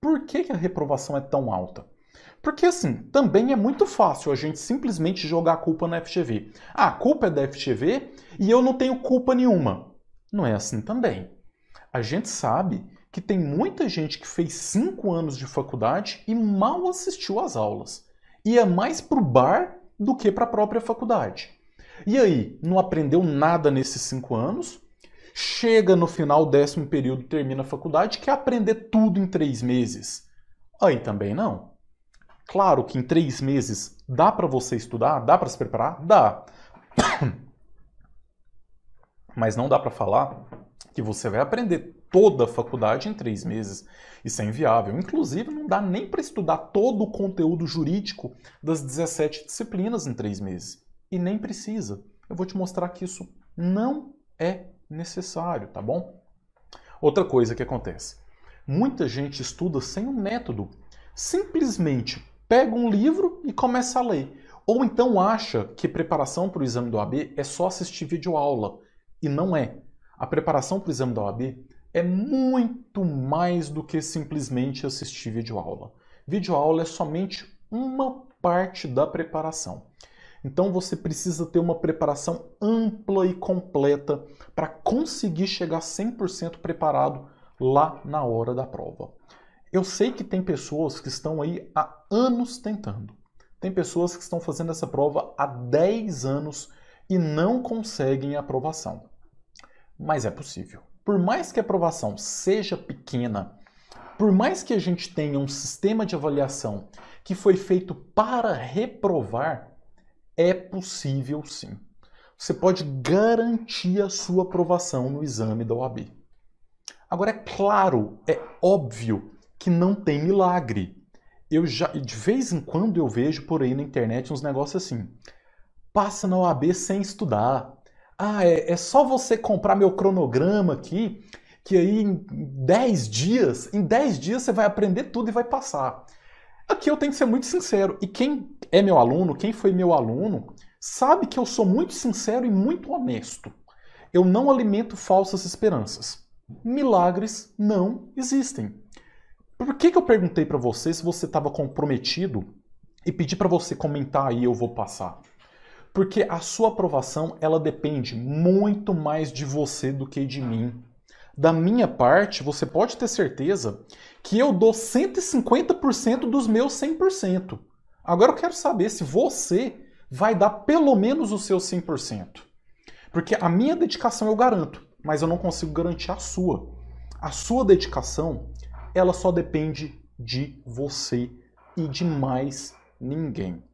Por que, que a reprovação é tão alta? Porque assim, também é muito fácil a gente simplesmente jogar a culpa na FGV. Ah, a culpa é da FGV e eu não tenho culpa nenhuma. Não é assim também. A gente sabe que tem muita gente que fez cinco anos de faculdade e mal assistiu às aulas. Ia é mais para o bar do que para a própria faculdade. E aí, não aprendeu nada nesses cinco anos, chega no final do décimo período, termina a faculdade, quer aprender tudo em três meses. Aí também não. Claro que em três meses dá para você estudar, dá para se preparar, dá. Mas não dá para falar que você vai aprender toda a faculdade em três meses. Isso é inviável. Inclusive, não dá nem para estudar todo o conteúdo jurídico das 17 disciplinas em três meses. E nem precisa. Eu vou te mostrar que isso não é necessário, tá bom? Outra coisa que acontece. Muita gente estuda sem um método. Simplesmente pega um livro e começa a ler. Ou então acha que preparação para o exame do AB é só assistir vídeo aula. E não é. A preparação para o exame do AB é muito mais do que simplesmente assistir vídeo aula. Vídeo aula é somente uma parte da preparação. Então você precisa ter uma preparação ampla e completa para conseguir chegar 100% preparado lá na hora da prova. Eu sei que tem pessoas que estão aí há anos tentando. Tem pessoas que estão fazendo essa prova há 10 anos e não conseguem aprovação. Mas é possível. Por mais que a aprovação seja pequena, por mais que a gente tenha um sistema de avaliação que foi feito para reprovar, é possível sim. Você pode garantir a sua aprovação no exame da OAB. Agora, é claro, é óbvio que não tem milagre. Eu já, de vez em quando, eu vejo por aí na internet uns negócios assim. Passa na OAB sem estudar. Ah, é, é só você comprar meu cronograma aqui, que aí em 10 dias, em 10 dias você vai aprender tudo e vai passar. Aqui eu tenho que ser muito sincero. E quem é meu aluno, quem foi meu aluno, sabe que eu sou muito sincero e muito honesto. Eu não alimento falsas esperanças. Milagres não existem. Por que, que eu perguntei para você se você estava comprometido e pedi para você comentar aí eu vou passar? Porque a sua aprovação ela depende muito mais de você do que de mim. Da minha parte, você pode ter certeza que eu dou 150% dos meus 100%. Agora eu quero saber se você vai dar pelo menos o seu 100%. Porque a minha dedicação eu garanto, mas eu não consigo garantir a sua. A sua dedicação, ela só depende de você e de mais ninguém.